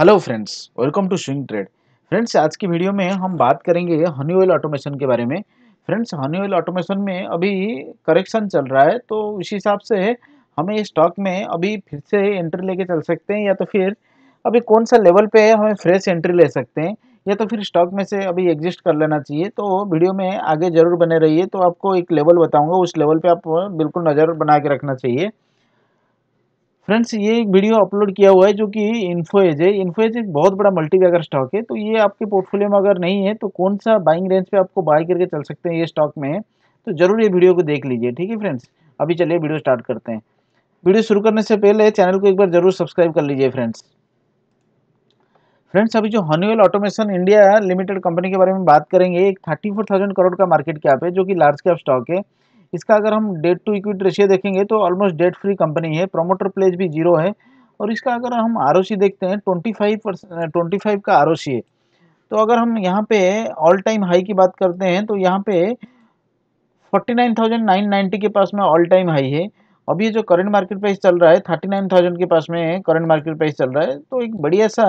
hello friends welcome to swing trade friends आज की video में हम बात करेंगे हनी ऑयल ऑटोमेशन के बारे में फ्रेंड्स हनी ऑयल ऑटोमेशन में अभी करेक्शन चल रहा है तो उस हिसाब से हमें स्टॉक में अभी फिर से एंट्री लेके चल सकते हैं या तो फिर अभी कौन सा लेवल पे है हमें फ्रेश एंट्री ले सकते हैं या तो फिर स्टॉक में से अभी एग्जिस्ट कर लेना चाहिए तो वीडियो में आगे ज़रूर बने रहिए तो आपको एक लेवल बताऊँगा उस लेवल पर आप बिल्कुल नज़र बना के रखना चाहिए फ्रेंड्स ये एक वीडियो अपलोड किया हुआ है जो कि इन्फोएज है इन्फोएज एक बहुत बड़ा मल्टी बैगर स्टॉक है तो ये आपके पोर्टफोलियो में अगर नहीं है तो कौन सा बाइंग रेंज पे आपको बाय करके चल सकते हैं ये स्टॉक में तो जरूर ये वीडियो को देख लीजिए ठीक है फ्रेंड्स अभी चलिए वीडियो स्टार्ट करते हैं वीडियो शुरू करने से पहले चैनल को एक बार जरूर सब्सक्राइब कर लीजिए फ्रेंड्स फ्रेंड्स अभी जो Honeywell automation India limited company के बारे में बात करेंगे एक थर्टी फोर थाउजेंड करोड़ का मार्केट कैप है जो कि लार्ज कैप स्टॉक है इसका अगर हम डेट टू इक्विटी रेशियो देखेंगे तो ऑलमोस्ट डेट फ्री कंपनी है प्रोमोटर प्लेज भी जीरो है और इसका अगर हम आर देखते हैं twenty five percent twenty five का आर है तो अगर हम यहाँ पे ऑल टाइम हाई की बात करते हैं तो यहाँ पे 49,990 के पास में ऑल टाइम हाई है अब ये जो करंट मार्केट प्राइस चल रहा है 39,000 के पास में करंट मार्केट प्राइस चल रहा है तो एक बढ़िया सा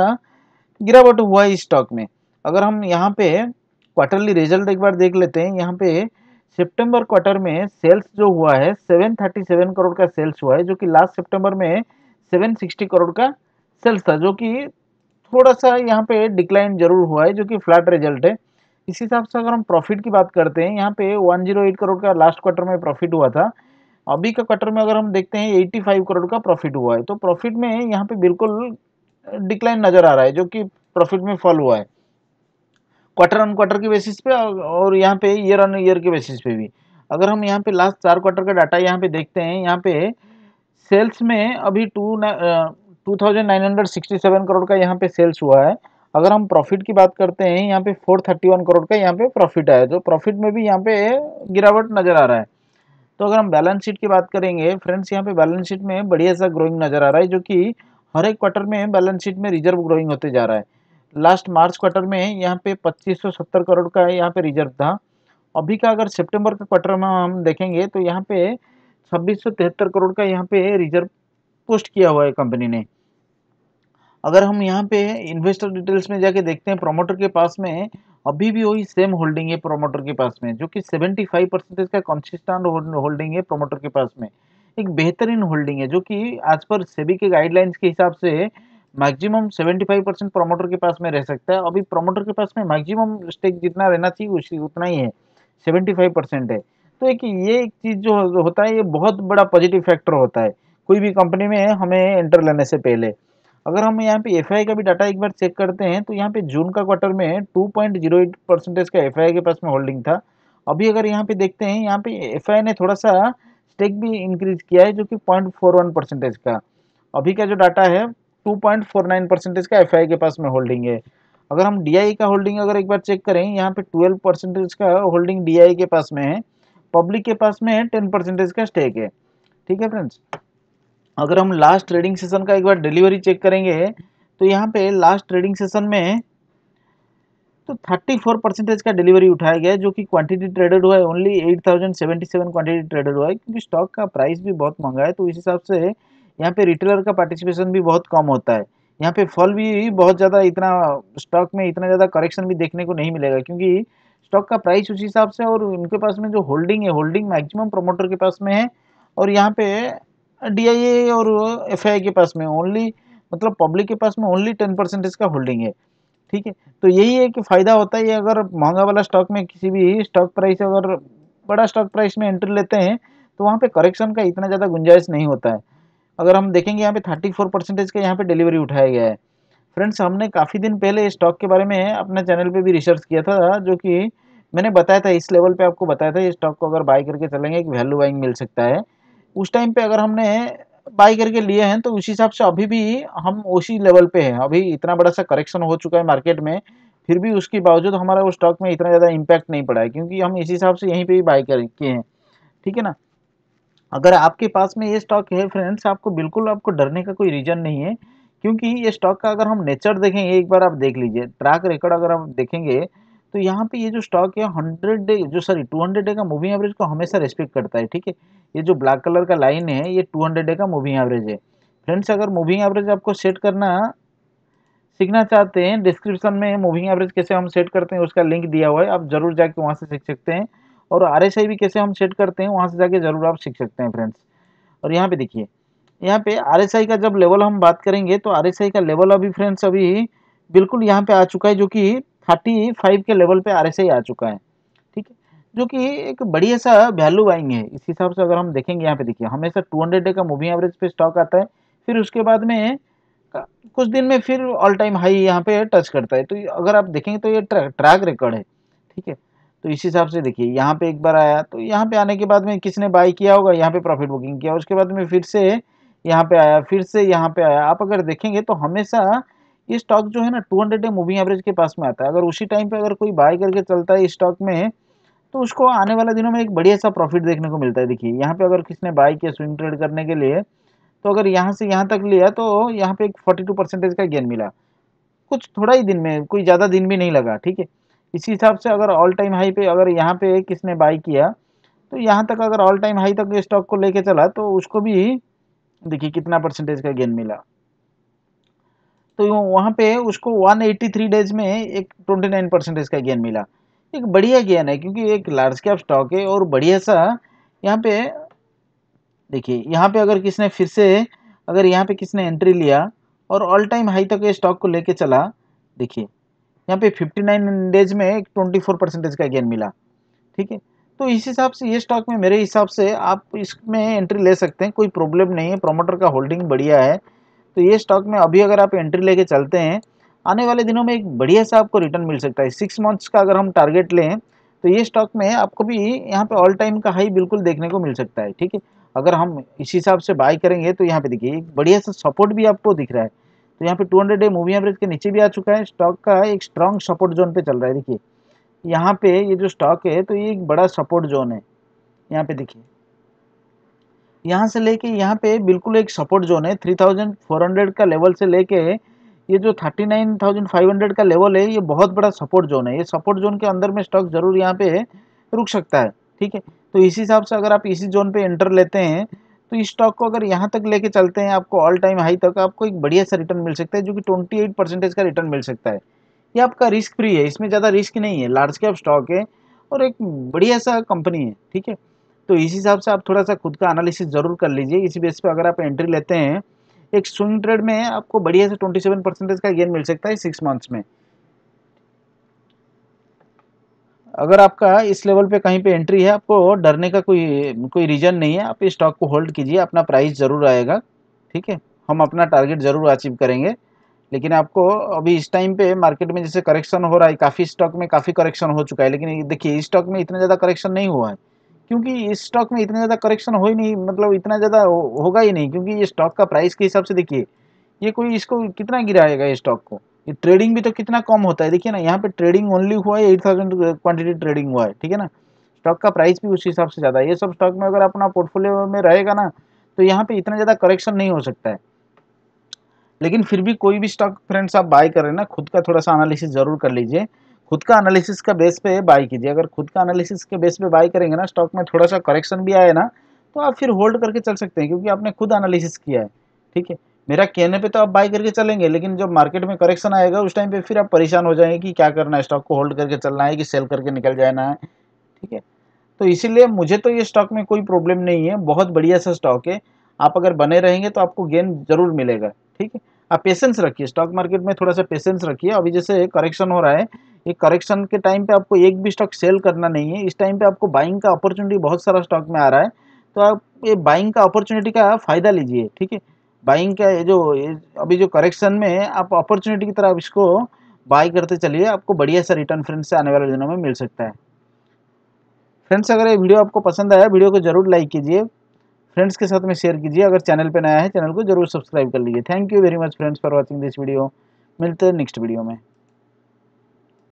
गिरावट हुआ है इस स्टॉक में अगर हम यहाँ पे क्वार्टरली रिजल्ट एक बार देख लेते हैं यहाँ पे सितंबर क्वार्टर में सेल्स जो हुआ है 737 करोड़ का सेल्स हुआ है जो कि लास्ट सितंबर में 760 करोड़ का सेल्स था जो कि थोड़ा सा यहाँ पे डिक्लाइन जरूर हुआ है जो कि फ्लैट रिजल्ट है इस हिसाब से अगर हम प्रॉफिट की बात करते हैं यहाँ पे 108 करोड़ का लास्ट क्वार्टर में प्रॉफिट हुआ था अभी का क्वार्टर में अगर हम देखते हैं एट्टी करोड़ का प्रॉफिट हुआ है तो प्रॉफिट में यहाँ पे बिल्कुल डिक्लाइन नज़र आ रहा है जो कि प्रॉफिट में फॉल हुआ है क्वार्टर ऑन क्वार्टर के बेसिस पे और यहाँ पे ईयर ऑन ईयर के बेसिस पे भी अगर हम यहाँ पे लास्ट चार क्वार्टर का डाटा यहाँ पे देखते हैं यहाँ पे सेल्स में अभी two two thousand nine hundred sixty seven crore का यहाँ पे सेल्स हुआ है अगर हम प्रॉफिट की बात करते हैं यहाँ पे फोर थर्टी वन करोड़ का यहाँ पे प्रॉफिट आया तो प्रॉफिट में भी यहाँ पे गिरावट नज़र आ रहा है तो अगर हम बैलेंस शीट की बात करेंगे फ्रेंड्स यहाँ पे बैलेंस शीट में बढ़िया सा ग्रोइंग नज़र आ रहा है जो कि हर एक क्वार्टर में बैलेंस शीट में रिजर्व ग्रोइंग होते जा रहा है लास्ट मार्च क्वार्टर में यहाँ पे 2570 करोड़ का यहाँ पे रिजर्व था अभी का अगर सितंबर का क्वार्टर में हम देखेंगे तो यहाँ पे छब्बीस करोड़ का यहाँ पे रिजर्व पोस्ट किया हुआ है कंपनी ने अगर हम यहाँ पे इन्वेस्टर डिटेल्स में जाके देखते हैं प्रोमोटर के पास में अभी भी वही सेम होल्डिंग है प्रोमोटर के पास में जो कि 75 परसेंटेज का कंसिस्टेंट होल्डिंग है प्रोमोटर के पास में एक बेहतरीन होल्डिंग है जो कि आज पर सेबी के गाइडलाइंस के हिसाब से मैक्सिमम 75 परसेंट प्रोमोटर के पास में रह सकता है अभी प्रोमोटर के पास में मैक्सिमम स्टेक जितना रहना चाहिए उसी उतना ही है 75 परसेंट है तो एक ये एक चीज़ जो होता है ये बहुत बड़ा पॉजिटिव फैक्टर होता है कोई भी कंपनी में हमें एंटर लेने से पहले अगर हम यहाँ पे एफ का भी डाटा एक बार चेक करते हैं तो यहाँ पे जून का क्वार्टर में two point zero eight percentage का एफ के पास में होल्डिंग था अभी अगर यहाँ पे देखते हैं यहाँ पे एफ ने थोड़ा सा स्टेक भी इंक्रीज किया है जो कि पॉइंट फोर वन परसेंटेज का अभी का जो डाटा है 2.49 परसेंटेज का एफआई के पास में होल्डिंग है अगर हम डीआई का होल्डिंग अगर एक बार चेक करें यहाँ पे 12 परसेंटेज का होल्डिंग डीआई के पास में है पब्लिक के पास में है टेन परसेंटेज का स्टेक है ठीक है फ्रेंड्स अगर हम लास्ट ट्रेडिंग सेशन का एक बार डिलीवरी चेक करेंगे तो यहाँ पे लास्ट ट्रेडिंग सेशन में तो 34 परसेंटेज का डिलीवरी उठाया गया जो कि क्वांटिटी ट्रेडेड हुआ है ओनली 8077 क्वांटिटी ट्रेडेड हुआ है क्योंकि स्टॉक का प्राइस भी बहुत महंगा है तो इस हिसाब से यहाँ पे रिटेलर का पार्टिसिपेशन भी बहुत कम होता है यहाँ पे फॉल भी बहुत ज़्यादा इतना स्टॉक में इतना ज़्यादा करेक्शन भी देखने को नहीं मिलेगा क्योंकि स्टॉक का प्राइस उस हिसाब से और उनके पास में जो होल्डिंग है होल्डिंग मैक्सिमम प्रमोटर के पास में है और यहाँ पे डी और एफ के पास में ओनली मतलब पब्लिक के पास में ओनली टेन परसेंटेज का होल्डिंग है ठीक है तो यही एक फ़ायदा होता है अगर महंगा वाला स्टॉक में किसी भी स्टॉक प्राइस अगर बड़ा स्टॉक प्राइस में एंट्री लेते हैं तो वहाँ पे करेक्शन का इतना ज़्यादा गुंजाइश नहीं होता है अगर हम देखेंगे यहाँ पे थर्टी फोर परसेंटेज का यहाँ पे डिलीवरी उठाया गया है फ्रेंड्स हमने काफ़ी दिन पहले स्टॉक के बारे में अपने चैनल पे भी रिसर्च किया था जो कि मैंने बताया था इस लेवल पे आपको बताया था ये स्टॉक को अगर बाई करके चलेंगे एक वैल्यू बाइंग मिल सकता है उस टाइम पर अगर हमने बाई करके लिए हैं तो उस हिसाब से अभी भी हम उसी लेवल पर हैं अभी इतना बड़ा सा करेक्शन हो चुका है मार्केट में फिर भी उसके बावजूद हमारा वो स्टॉक में इतना ज़्यादा इम्पैक्ट नहीं पड़ा है क्योंकि हम इस हिसाब से यहीं पर ही बाई कर हैं ठीक है ना अगर आपके पास में ये स्टॉक है फ्रेंड्स आपको बिल्कुल आपको डरने का कोई रीज़न नहीं है क्योंकि ये स्टॉक का अगर हम नेचर देखेंगे एक बार आप देख लीजिए ट्रैक रिकॉर्ड अगर आप देखेंगे तो यहाँ पे ये जो स्टॉक है हंड्रेड डे जो सॉरी टू हंड्रेड डे का मूविंग एवरेज को हमेशा रेस्पेक्ट करता है ठीक है ये जो ब्लैक कलर का लाइन है ये टू हंड्रेड डे का मूविंग एवरेज है फ्रेंड्स अगर मूविंग एवरेज आपको सेट करना सीखना चाहते हैं डिस्क्रिप्शन में मूविंग एवरेज कैसे हम सेट करते हैं उसका लिंक दिया हुआ है आप जरूर जाके वहाँ से सीख सकते हैं और आर भी कैसे हम सेट करते हैं वहाँ से जाके ज़रूर आप सीख सकते हैं फ्रेंड्स और यहाँ पे देखिए यहाँ पे आर का जब लेवल हम बात करेंगे तो आर का लेवल अभी फ्रेंड्स अभी बिल्कुल यहाँ पे आ चुका है जो कि थर्टी फाइव के लेवल पे आर आ चुका है ठीक है जो कि एक बढ़िया सा वैल्यू आएंगे है इस हिसाब से अगर हम देखेंगे यहाँ पे देखिए हमेशा टू हंड्रेड डे का मूविंग एवरेज पे स्टॉक आता है फिर उसके बाद में कुछ दिन में फिर ऑल टाइम हाई यहाँ पे टच करता है तो अगर आप देखेंगे तो ये ट्रैक रिकॉर्ड है ठीक है तो इस हिसाब से देखिए यहाँ पे एक बार आया तो यहाँ पे आने के बाद में किसने बाई किया होगा यहाँ पे प्रॉफिट बुकिंग किया उसके बाद में फिर से यहाँ पे आया फिर से यहाँ पे आया आप अगर देखेंगे तो हमेशा ये स्टॉक जो है ना टू हंड्रेड मूविंग एवरेज के पास में आता है अगर उसी टाइम पे अगर कोई बाय करके चलता है स्टॉक में तो उसको आने वाले दिनों में एक बढ़िया सा प्रॉफिट देखने को मिलता है देखिए यहाँ पे अगर किसने बाय किया स्विंग ट्रेड करने के लिए तो अगर यहाँ से यहाँ तक लिया तो यहाँ पे एक फोर्टी टू परसेंटेज का गेन मिला कुछ थोड़ा ही दिन में कोई ज़्यादा दिन भी नहीं लगा ठीक है इसी हिसाब से अगर ऑल टाइम हाई पे अगर यहाँ पे किसने बाई किया तो यहाँ तक अगर ऑल टाइम हाई तक स्टॉक को लेके चला तो उसको भी देखिए कितना परसेंटेज का गेन मिला तो वहाँ पे उसको 183 डेज में एक 29 परसेंटेज का गेन मिला एक बढ़िया गेन है क्योंकि एक लार्ज कैप स्टॉक है और बढ़िया सा यहाँ पे देखिए यहाँ पे अगर किसने फिर से अगर यहाँ पे किसने एंट्री लिया और ऑल टाइम हाई तक ये स्टॉक को लेके चला देखिए यहाँ पे 59 डेज में एक 24 परसेंटेज का गेन मिला ठीक है तो इस हिसाब से ये स्टॉक में मेरे हिसाब से आप इसमें एंट्री ले सकते हैं कोई प्रॉब्लम नहीं है प्रोमोटर का होल्डिंग बढ़िया है तो ये स्टॉक में अभी अगर आप एंट्री लेके चलते हैं आने वाले दिनों में एक बढ़िया सा आपको रिटर्न मिल सकता है सिक्स मंथ्स का अगर हम टारगेट लें तो ये स्टॉक में आपको भी यहाँ पे ऑल टाइम का हाई बिल्कुल देखने को मिल सकता है ठीक है अगर हम इस हिसाब से बाय करेंगे तो यहाँ पे देखिए एक बढ़िया सा सपोर्ट भी आपको दिख रहा है तो यहाँ पे 200 हंड्रेड डे मूविंग एवरेज के नीचे भी आ चुका है स्टॉक का एक स्ट्रॉन्ग सपोर्ट जोन पे चल रहा है देखिए यहाँ पे ये जो स्टॉक है तो ये एक बड़ा सपोर्ट जोन है यहाँ पे देखिए यहाँ से लेके यहाँ पे बिल्कुल एक सपोर्ट जोन है 3400 का लेवल से लेके ये जो 39,500 का लेवल है ये बहुत बड़ा सपोर्ट जोन है ये सपोर्ट जोन के अंदर में स्टॉक जरूर यहाँ पे रुक सकता है ठीक है तो इसी हिसाब से अगर आप इसी जोन पे एंटर लेते हैं तो इस स्टॉक को अगर यहाँ तक लेके चलते हैं आपको ऑल टाइम हाई तक आपको एक बढ़िया सा रिटर्न मिल सकता है जो कि ट्वेंटी एट परसेंटेज का रिटर्न मिल सकता है ये आपका रिस्क फ्री है इसमें ज़्यादा रिस्क नहीं है लार्ज कैप स्टॉक है और एक बढ़िया सा कंपनी है ठीक है तो इस हिसाब से आप थोड़ा सा खुद का एनालिसिस ज़रूर कर लीजिए इसी बेस पर अगर आप एंट्री लेते हैं एक स्विंग ट्रेड में आपको बढ़िया से ट्वेंटी सेवन परसेंटेज का गेन मिल सकता है सिक्स मंथ्स में अगर आपका इस लेवल पे कहीं पे एंट्री है आपको डरने का कोई कोई रीज़न नहीं है आप इस स्टॉक को होल्ड कीजिए अपना प्राइस ज़रूर आएगा ठीक है हम अपना टारगेट ज़रूर अचीव करेंगे लेकिन आपको अभी इस टाइम पे मार्केट में जैसे करेक्शन हो रहा है काफ़ी स्टॉक में काफ़ी करेक्शन हो चुका है लेकिन देखिए इस स्टॉक में इतना ज़्यादा करेक्शन नहीं हुआ है क्योंकि इस स्टॉक में इतना ज़्यादा करेक्शन हो ही नहीं मतलब इतना ज़्यादा होगा ही नहीं क्योंकि ये स्टॉक का प्राइस के हिसाब से देखिए ये कोई इसको कितना गिराएगा ये स्टॉक को ट्रेडिंग भी तो कितना कम होता है देखिए ना यहाँ पे ट्रेडिंग ओनली हुआ है एट थाउजेंड क्वान्टिटी ट्रेडिंग हुआ है ठीक है ना स्टॉक का प्राइस भी उस हिसाब से ज़्यादा है ये सब स्टॉक में अगर अपना पोर्टफोलियो में रहेगा ना तो यहाँ पे इतना ज़्यादा करेक्शन नहीं हो सकता है लेकिन फिर भी कोई भी स्टॉक फ्रेंड्स आप बाय करें ना खुद का थोड़ा सा एनालिसिस ज़रूर कर लीजिए खुद का एनालिसिस का बेस पे बाय कीजिए अगर खुद का एनालिसिस के बेस पे बाय करेंगे ना स्टॉक में थोड़ा सा करेक्शन भी आए ना तो आप फिर होल्ड करके चल सकते हैं क्योंकि आपने खुद एनालिसिस किया है ठीक है मेरा कहने पे तो आप बाय करके चलेंगे लेकिन जब मार्केट में करेक्शन आएगा उस टाइम पे फिर आप परेशान हो जाएंगे कि क्या करना है स्टॉक को होल्ड करके चलना है कि सेल करके निकल जाना है ठीक है तो इसीलिए मुझे तो ये स्टॉक में कोई प्रॉब्लम नहीं है बहुत बढ़िया सा स्टॉक है आप अगर बने रहेंगे तो आपको गेन जरूर मिलेगा ठीक है आप पेशेंस रखिए स्टॉक मार्केट में थोड़ा सा पेशेंस रखिए अभी जैसे करेक्शन हो रहा है ये करेक्शन के टाइम पे आपको एक भी स्टॉक सेल करना नहीं है इस टाइम पे आपको बाइंग का अपॉर्चुनिटी बहुत सारा स्टॉक में आ रहा है तो आप ये बाइंग का अपॉर्चुनिटी का फ़ायदा लीजिए ठीक है बाइंग का ये जो अभी जो करेक्शन में आप अपॉर्चुनिटी की तरह आप इसको बाई करते चलिए आपको बढ़िया सा रिटर्न फ्रेंड्स से आने वाले दिनों में मिल सकता है फ्रेंड्स अगर ये वीडियो आपको पसंद आया वीडियो को जरूर लाइक कीजिए फ्रेंड्स के साथ में शेयर कीजिए अगर चैनल पर नया है चैनल को जरूर सब्सक्राइब कर लीजिए thank you very much friends for watching this video मिलते हैं नेक्स्ट वीडियो में